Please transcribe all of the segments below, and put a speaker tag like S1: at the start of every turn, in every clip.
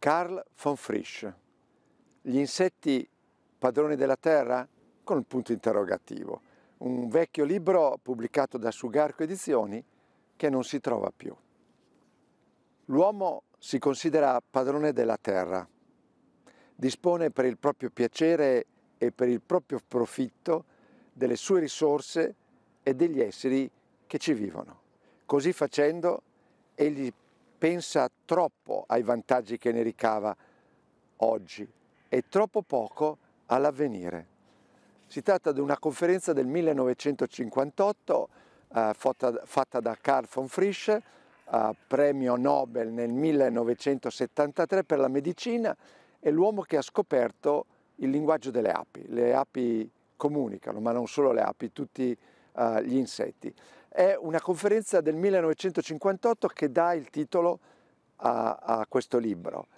S1: Carl von Frisch. Gli insetti padroni della terra? Con un punto interrogativo. Un vecchio libro pubblicato da Sugarco Edizioni che non si trova più. L'uomo si considera padrone della terra. Dispone per il proprio piacere e per il proprio profitto delle sue risorse e degli esseri che ci vivono. Così facendo, egli pensa troppo ai vantaggi che ne ricava oggi e troppo poco all'avvenire. Si tratta di una conferenza del 1958 eh, fatta, fatta, da Carl von Frisch, eh, premio Nobel nel 1973 per la medicina, è l'uomo che ha scoperto il linguaggio delle api. Le api comunicano, ma non solo le api, tutti uh, gli insetti. È una conferenza del 1958 che dà il titolo a, a questo libro.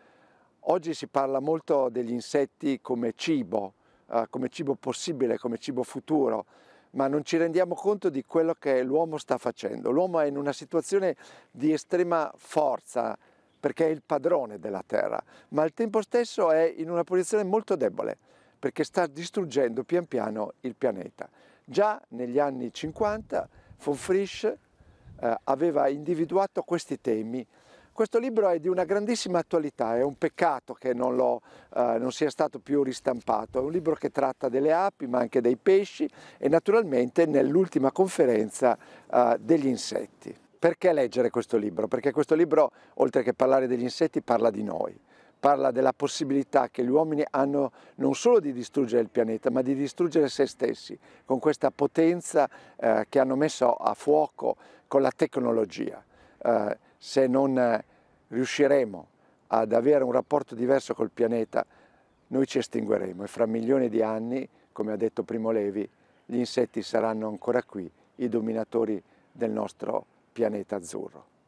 S1: Oggi si parla molto degli insetti come cibo, uh, come cibo possibile, come cibo futuro, ma non ci rendiamo conto di quello che l'uomo sta facendo. L'uomo è in una situazione di estrema forza perché è il padrone della terra, ma al tempo stesso è in una posizione molto debole perché sta distruggendo pian piano il pianeta. Già negli anni 50 von Frisch eh, aveva individuato questi temi. Questo libro è di una grandissima attualità, è un peccato che non, eh, non sia stato più ristampato. È un libro che tratta delle api ma anche dei pesci e naturalmente nell'ultima conferenza eh, degli insetti. Perché leggere questo libro? Perché questo libro, oltre che parlare degli insetti, parla di noi parla della possibilità che gli uomini hanno non solo di distruggere il pianeta, ma di distruggere se stessi, con questa potenza eh, che hanno messo a fuoco con la tecnologia. Eh, se non eh, riusciremo ad avere un rapporto diverso col pianeta, noi ci estingueremo e fra milioni di anni, come ha detto Primo Levi, gli insetti saranno ancora qui, i dominatori del nostro pianeta azzurro.